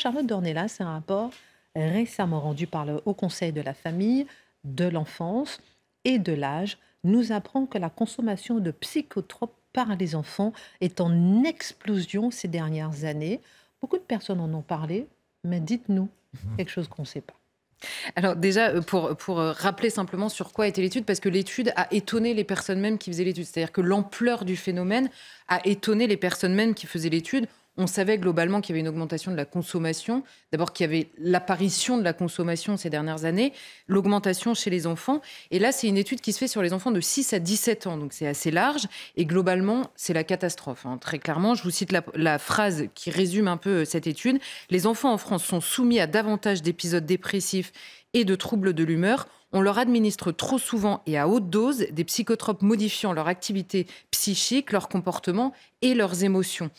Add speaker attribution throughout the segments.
Speaker 1: Charlotte Dornella, c'est un rapport récemment rendu par le Haut Conseil de la famille, de l'enfance et de l'âge, nous apprend que la consommation de psychotropes par les enfants est en explosion ces dernières années. Beaucoup de personnes en ont parlé, mais dites-nous mhm. quelque chose qu'on ne sait pas.
Speaker 2: Alors déjà, euh, pour, pour, euh, rappeler simplement sur quoi était l'étude, parce que l'étude a étonné les personnes mêmes qui faisaient l'étude, c'est-à-dire que l'ampleur du phénomène a étonné les personnes mêmes qui faisaient l'étude on savait globalement qu'il y avait une augmentation de la consommation. D'abord qu'il y avait l'apparition de la consommation ces dernières années, l'augmentation chez les enfants. Et là, c'est une étude qui se fait sur les enfants de 6 à 17 ans, donc c'est assez large. Et globalement, c'est la catastrophe. Hein. Très clairement, je vous cite la phrase qui résume un peu euh, cette étude. Les enfants en France sont soumis à davantage d'épisodes dépressifs et de troubles de l'humeur, on leur administre trop souvent et à haute dose des psychotropes modifiant leur activité psychique, leur comportement et leurs émotions.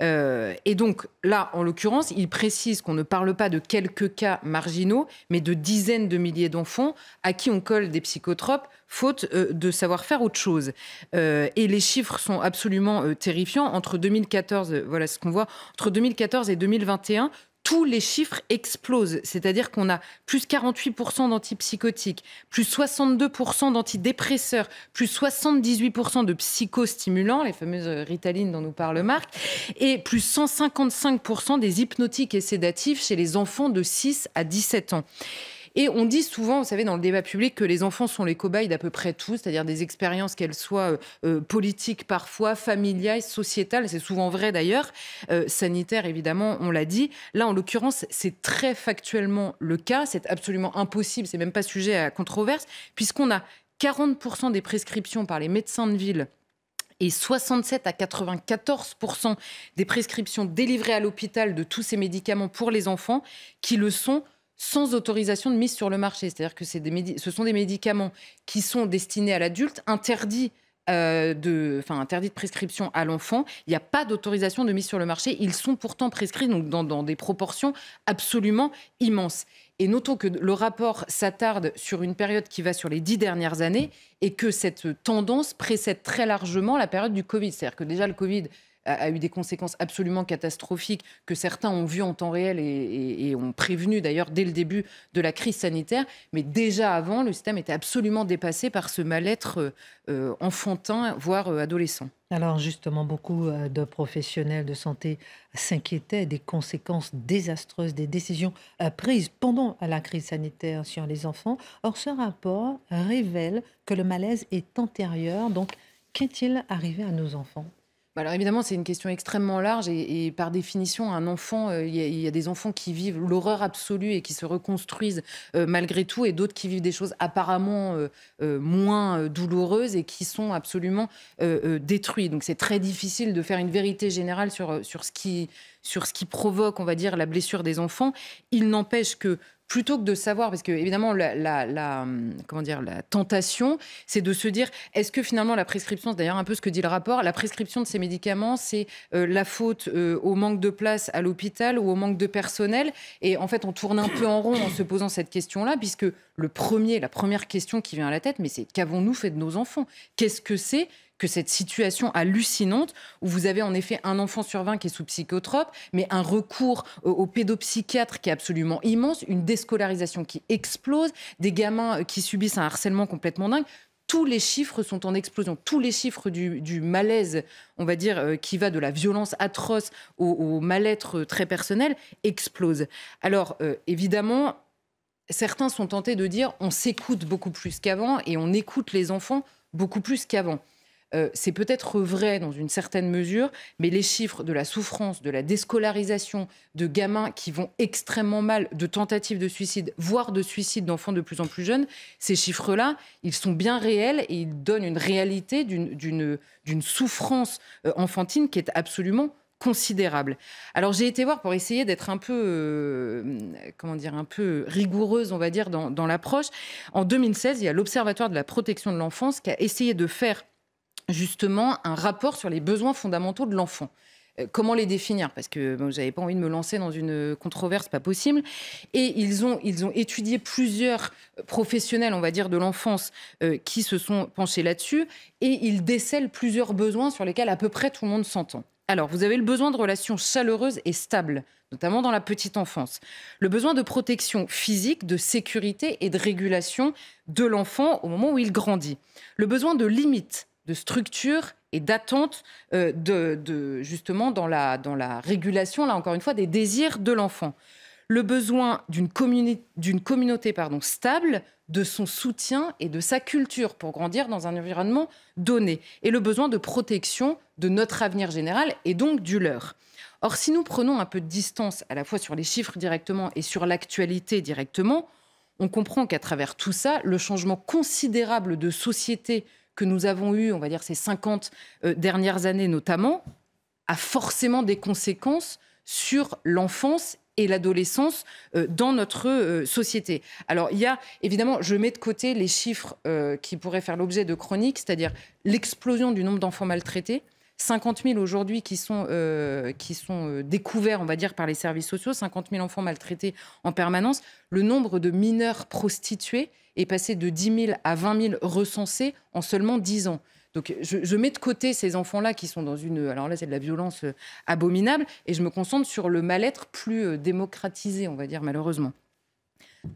Speaker 2: Euh, et donc là, en l'occurrence, il précise qu'on ne parle pas de quelques cas marginaux, mais de dizaines de milliers d'enfants à qui on colle des psychotropes faute euh, de savoir faire autre chose. Euh, et les chiffres sont absolument terrifiants. Entre 2014, voilà ce qu'on voit, entre 2014 et 2021, tous les chiffres explosent. C'est-à-dire qu'on a plus 48% d'antipsychotiques, plus 62% d'antidépresseurs, plus 78% de psychostimulants, les fameuses euh, Ritalines dont nous parle Marc, et plus 155% des hypnotiques et sédatifs chez les enfants de 6 à 17 ans. Et on dit souvent, vous savez, dans le débat public, que les enfants sont les cobayes d'à peu près tout, c'est-à-dire des expériences, qu'elles soient euh, euh, politiques parfois, familiales, sociétales, c'est souvent vrai d'ailleurs, euh, sanitaires évidemment, on l'a dit. Là, en l'occurrence, c'est très factuellement le cas, c'est absolument impossible, c'est même pas sujet à controverse, puisqu'on a 40% des prescriptions par les médecins de ville et 67 à 94 des prescriptions délivrées à l'hôpital de tous ces médicaments pour les enfants qui le sont sans autorisation de mise sur le marché. C'est-à-dire que ce sont des médicaments qui sont destinés à l'adulte, interdits euh, de, enfin, interdit de prescription à l'enfant. Il n'y a pas d'autorisation de mise sur le marché. Ils sont pourtant prescrits donc, dans, dans, des proportions absolument immenses. Et notons que le rapport s'attarde sur une période qui va sur les dix dernières années et que cette tendance précède très largement la période du Covid. C'est-à-dire que déjà le Covid, a, eu des conséquences absolument catastrophiques que certains ont vues en temps réel et, ont prévenu d'ailleurs dès le début de la crise sanitaire. Mais déjà avant, le système était absolument dépassé par ce mal-être euh, euh, enfantin, voire euh, adolescent.
Speaker 1: Alors justement, beaucoup de professionnels de santé s'inquiétaient des conséquences désastreuses des décisions prises pendant la crise sanitaire sur les enfants. Or, ce rapport révèle que le malaise est antérieur. Donc, qu'est-il arrivé à nos enfants
Speaker 2: bah, alors évidemment, c'est une question extrêmement large et, par définition, un enfant, euh, il y, a des enfants qui vivent l'horreur absolue et qui se reconstruisent euh, malgré tout, et d'autres qui vivent des choses apparemment euh, moins douloureuses et qui sont absolument détruits. Donc c'est très difficile de faire une vérité générale sur, sur, ce qui, sur ce qui provoque, on va dire, la blessure des enfants. Il n'empêche que plutôt que de savoir, parce que évidemment, la, hum, comment dire, la tentation, c'est de se dire, est-ce que finalement la prescription, c'est d'ailleurs un peu ce que dit le rapport, la prescription de ces médicaments, c'est euh, la faute euh, au manque de place à l'hôpital ou au manque de personnel Et en fait, on tourne un peu en rond en se posant cette question-là, puisque le premier, la première question qui vient à la tête, mais c'est qu'avons-nous fait de nos enfants Qu'est-ce que c'est que cette situation hallucinante où vous avez en effet un enfant sur 20 qui est sous psychotrope, mais un recours au pédopsychiatre qui est absolument immense, une déscolarisation qui explose, des gamins euh, qui subissent un harcèlement complètement dingue tous les chiffres sont en explosion. Tous les chiffres du, malaise, on va dire, euh, qui va de la violence atroce au, mal-être euh, très personnel, explosent. Alors, évidemment, certains sont tentés de dire on s'écoute beaucoup plus qu'avant et on écoute les enfants beaucoup plus qu'avant. Euh, c'est peut-être vrai dans une certaine mesure, mais les chiffres de la souffrance, de la déscolarisation, de gamins qui vont extrêmement mal, de tentatives de suicide, voire de suicide d'enfants de plus en plus jeunes, ces chiffres-là, ils sont bien réels et ils donnent une réalité d'une souffrance euh, enfantine qui est absolument considérable. Alors j'ai été voir pour essayer d'être un peu, euh, comment dire, un peu rigoureuse, on va dire, dans, l'approche. En 2016, il y a l'Observatoire de la protection de l'enfance qui a essayé de faire justement un rapport sur les besoins fondamentaux de l'enfant euh, comment les définir Parce que je j'avais pas envie de me lancer dans une controverse, pas possible. Et ils ont, ils ont étudié plusieurs professionnels, on va dire, de l'enfance euh, qui se sont penchés là-dessus. Et ils décèlent plusieurs besoins sur lesquels à peu près tout le monde s'entend. Alors, vous avez le besoin de relations chaleureuses et stables, notamment dans la petite enfance. Le besoin de protection physique, de sécurité et de régulation de l'enfant au moment où il grandit. Le besoin de limites, de structures et d'attentes, euh, de, justement, dans la, dans la régulation, là encore une fois, des désirs de l'enfant le besoin d'une communauté pardon, stable, de son soutien et de sa culture pour grandir dans un environnement donné, et le besoin de protection de notre avenir général et donc du leur. Or, si nous prenons un peu de distance à la fois sur les chiffres directement et sur l'actualité directement, on comprend qu'à travers tout ça, le changement considérable de société que nous avons eu, on va dire ces 50 euh, dernières années notamment, a forcément des conséquences sur l'enfance et l'adolescence euh, dans notre euh, société. Alors, il y a évidemment, je mets de côté les chiffres euh, qui pourraient faire l'objet de chroniques, c'est-à-dire l'explosion du nombre d'enfants maltraités. 50 000 aujourd'hui qui sont, qui sont découverts, on va dire, par les services sociaux, 50 000 enfants maltraités en permanence. Le nombre de mineurs prostitués est passé de 10 000 à 20 000 recensés en seulement 10 ans. Donc je, mets de côté ces enfants-là qui sont dans une... Alors là, c'est de la violence euh, abominable, et je me concentre sur le mal-être plus euh, démocratisé, on va dire, malheureusement.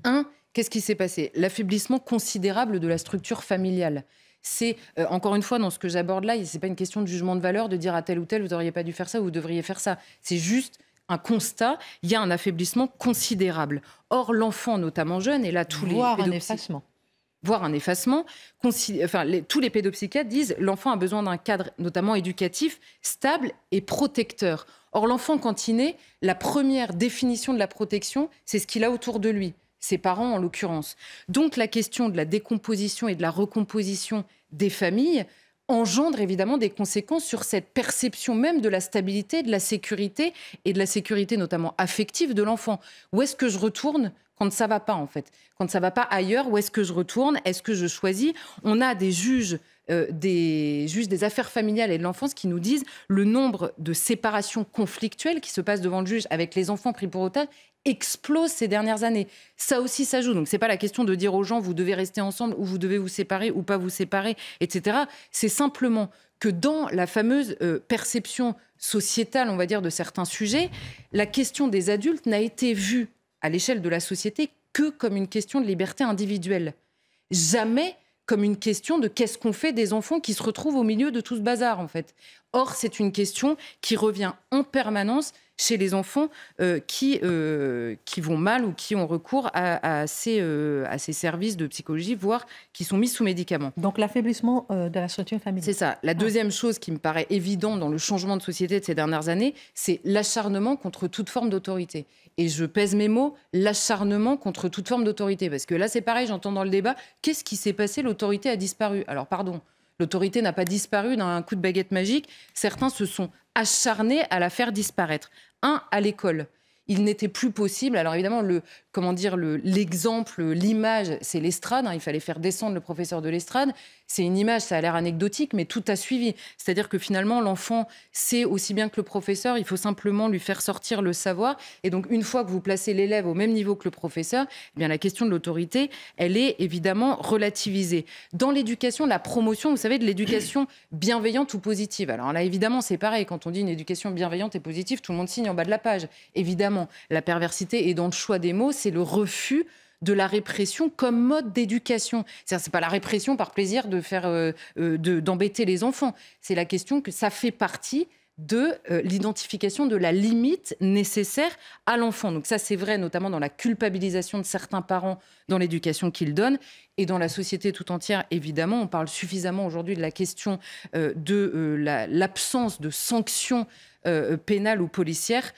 Speaker 2: Un, qu'est-ce qui s'est passé L'affaiblissement considérable de la structure familiale. C'est, euh, encore une fois, dans ce que j'aborde là, ce n'est pas une question de jugement de valeur, de dire à tel ou tel, vous n'auriez pas dû faire ça ou vous devriez faire ça. C'est juste un constat, il y a un affaiblissement considérable. Or, l'enfant, notamment jeune, et là, tous Voir les... Voir un effacement voire un effacement. Enfin, tous les pédopsychiatres disent l'enfant a besoin d'un cadre, notamment éducatif, stable et protecteur. Or, l'enfant, quand il naît, la première définition de la protection, c'est ce qu'il a autour de lui, ses parents en l'occurrence. Donc, la question de la décomposition et de la recomposition des familles engendre évidemment des conséquences sur cette perception même de la stabilité, de la sécurité et de la sécurité notamment affective de l'enfant. Où est-ce que je retourne quand ça va pas en fait. Quand ça va pas ailleurs, où est-ce que je retourne Est-ce que je choisis On a des juges euh, des juges des affaires familiales et de l'enfance qui nous disent le nombre de séparations conflictuelles qui se passent devant le juge avec les enfants pris pour otage explose ces dernières années. Ça aussi, ça joue. Donc, c'est pas la question de dire aux gens, vous devez rester ensemble ou vous devez vous séparer ou pas vous séparer, etc. C'est simplement que dans la fameuse euh, perception sociétale, on va dire, de certains sujets, la question des adultes n'a été vue à l'échelle de la société que comme une question de liberté individuelle. Jamais comme une question de qu'est-ce qu'on fait des enfants qui se retrouvent au milieu de tout ce bazar, en fait. Or, c'est une question qui revient en permanence chez les enfants euh, qui, euh, qui vont mal ou qui ont recours à, ces, euh, à ces services de psychologie, voire qui sont mis sous médicaments. Donc l'affaiblissement de la structure familiale. C'est ça. La ah. deuxième chose qui me paraît évidente dans le changement de société de ces dernières années, c'est l'acharnement contre toute forme d'autorité et je pèse mes mots, l'acharnement contre toute forme d'autorité. Parce que là, c'est pareil, j'entends dans le débat, qu'est-ce qui s'est passé L'autorité a disparu. Alors, pardon, l'autorité n'a pas disparu dans un coup de baguette magique. Certains se sont acharnés à la faire disparaître. Un, à l'école. Il n'était plus possible. Alors évidemment, le, comment dire, l'exemple, l'image, c'est l'estrade. Hein, il fallait faire descendre le professeur de l'estrade. C'est une image, ça a l'air anecdotique, mais tout a suivi. C'est-à-dire que finalement, l'enfant sait aussi bien que le professeur, il faut simplement lui faire sortir le savoir. Et donc, une fois que vous placez l'élève au même niveau que le professeur, eh bien, la question de l'autorité, elle est évidemment relativisée. Dans l'éducation, la promotion, vous savez, de l'éducation bienveillante ou positive. Alors là, évidemment, c'est pareil. Quand on dit une éducation bienveillante et positive, tout le monde signe en bas de la page. Évidemment, la perversité est dans le choix des mots c'est le refus de la répression comme mode d'éducation. C'est pas la répression par plaisir de faire euh, euh, d'embêter les enfants. C'est la question que ça fait partie de euh, l'identification de la limite nécessaire à l'enfant. Donc ça, c'est vrai notamment dans la culpabilisation de certains parents dans l'éducation qu'ils donnent et dans la société tout entière, évidemment. On parle suffisamment aujourd'hui de la question de l'absence de sanctions pénales ou policières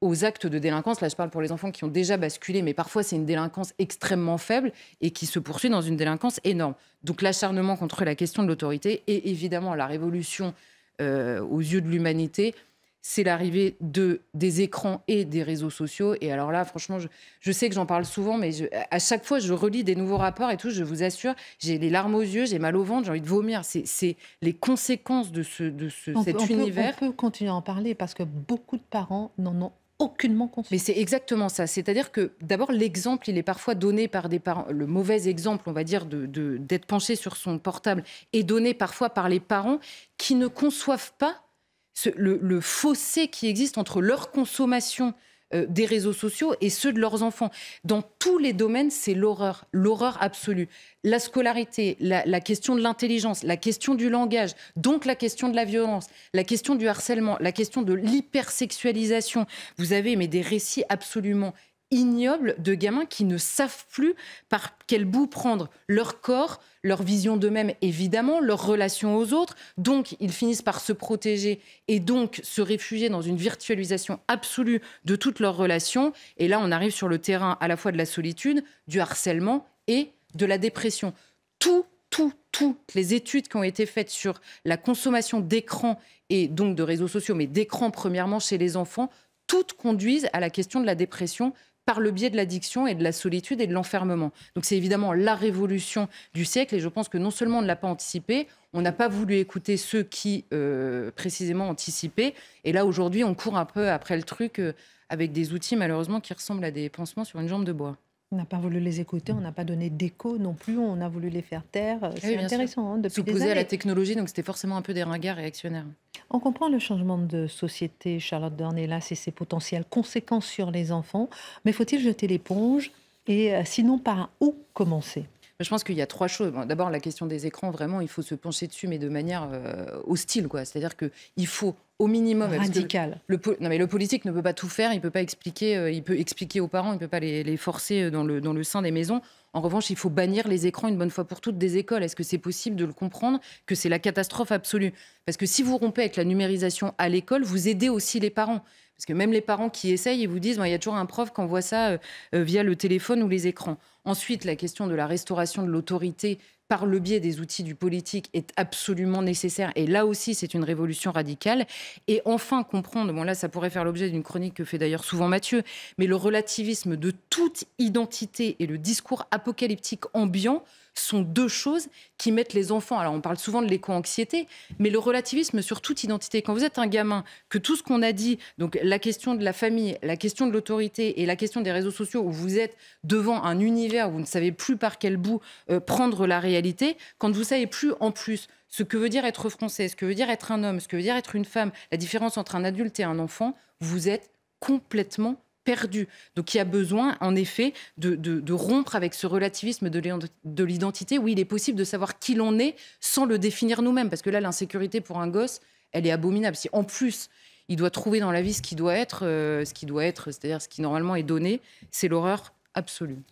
Speaker 2: aux actes de délinquance. Là, je parle pour les enfants qui ont déjà basculé, mais parfois c'est une délinquance extrêmement faible et qui se poursuit dans une délinquance énorme. Donc l'acharnement contre la question de l'autorité et évidemment la révolution euh, aux yeux de l'humanité, c'est l'arrivée de, des écrans et des réseaux sociaux. Et alors là, franchement, je, sais que j'en parle souvent, mais à chaque fois, je relis des nouveaux rapports et tout, je vous assure, j'ai les larmes aux yeux, j'ai mal au ventre, j'ai envie de vomir. C'est les conséquences de, ce, de cet univers. On
Speaker 1: peut, on peut continuer à en parler parce que beaucoup de parents n'en ont aucunement Mais c'est exactement
Speaker 2: ça. C'est-à-dire que d'abord, l'exemple, il est parfois donné par des parents, le mauvais exemple, on va dire, d'être de, penché sur son portable, est donné parfois par les parents qui ne conçoivent pas le, fossé qui existe entre leur consommation euh, des réseaux sociaux et ceux de leurs enfants. Dans tous les domaines, c'est l'horreur, l'horreur absolue. La scolarité, la, la question de l'intelligence, la question du langage, donc la question de la violence, la question du harcèlement, la question de l'hypersexualisation. Vous avez mais des récits absolument ignoble de gamins qui ne savent plus par quel bout prendre leur corps, leur vision d'eux-mêmes évidemment, leur relation aux autres. Donc ils finissent par se protéger et donc se réfugier dans une virtualisation absolue de toutes leurs relations. Et là on arrive sur le terrain à la fois de la solitude, du harcèlement et de la dépression. Tout, tout, toutes les études qui ont été faites sur la consommation d'écrans et donc de réseaux sociaux, mais d'écran premièrement chez les enfants, toutes conduisent à la question de la dépression, par le biais de l'addiction et de la solitude et de l'enfermement. Donc c'est évidemment la révolution du siècle et je pense que non seulement on ne l'a pas anticipé on n'a pas voulu écouter ceux qui euh, précisément anticipaient. Et là aujourd'hui, on court un peu après le truc euh, avec des outils malheureusement qui ressemblent à des pansements sur une jambe de bois.
Speaker 1: On n'a pas voulu les écouter, on n'a pas donné d'écho non plus, on a voulu les faire taire. Ah c'est intéressant. Hein, depuis S'opposer à la
Speaker 2: technologie, donc c'était forcément un peu des ringards réactionnaires.
Speaker 1: On comprend le changement de société, Charlotte Dornelas, et ses potentiels conséquences sur les enfants, mais faut-il jeter l'éponge Et euh, sinon, par où commencer
Speaker 2: je pense qu'il y a trois choses. D'abord, la question des écrans, vraiment, il faut se pencher dessus, mais de manière hostile, euh, quoi. C'est-à-dire qu'il faut au minimum radical. Le, non mais le politique ne peut pas tout faire, il peut pas expliquer, euh, il peut expliquer aux parents, il ne peut pas les, forcer euh, dans le dans le sein des maisons. En revanche, il faut bannir les écrans une bonne fois pour toutes des écoles. Est-ce que c'est possible de le comprendre que c'est la catastrophe absolue Parce que si vous rompez avec la numérisation à l'école, vous aidez aussi les parents. Parce que même les parents qui essayent, ils vous disent, il y a toujours un prof qui envoie ça euh, euh, via le téléphone ou les écrans. Ensuite, la question de la restauration de l'autorité par le biais des outils du politique est absolument nécessaire. Et là aussi, c'est une révolution radicale. Et enfin, comprendre, bon là, ça pourrait faire l'objet d'une chronique que fait d'ailleurs souvent Mathieu, mais le relativisme de toute identité et le discours apocalyptique ambiant sont deux choses qui mettent les enfants. Alors, on parle souvent de l'éco-anxiété, mais le relativisme sur toute identité. Quand vous êtes un gamin, que tout ce qu'on a dit, donc la question de la famille, la question de l'autorité et la question des réseaux sociaux, où vous êtes devant un univers où vous ne savez plus par quel bout euh, prendre la réalité, réalité, quand vous savez plus en plus ce que veut dire être français, ce que veut dire être un homme, ce que veut dire être une femme, la différence entre un adulte et un enfant, vous êtes complètement perdu. Donc il y a besoin, en effet, de, rompre avec ce relativisme de l'identité où il est possible de savoir qui l'on est sans le définir nous-mêmes. Parce que là, l'insécurité pour un gosse, elle est abominable. Si en plus, il doit trouver dans la vie ce qui doit être, euh, ce qui doit être, c'est-à-dire ce qui normalement est donné, c'est l'horreur absolue.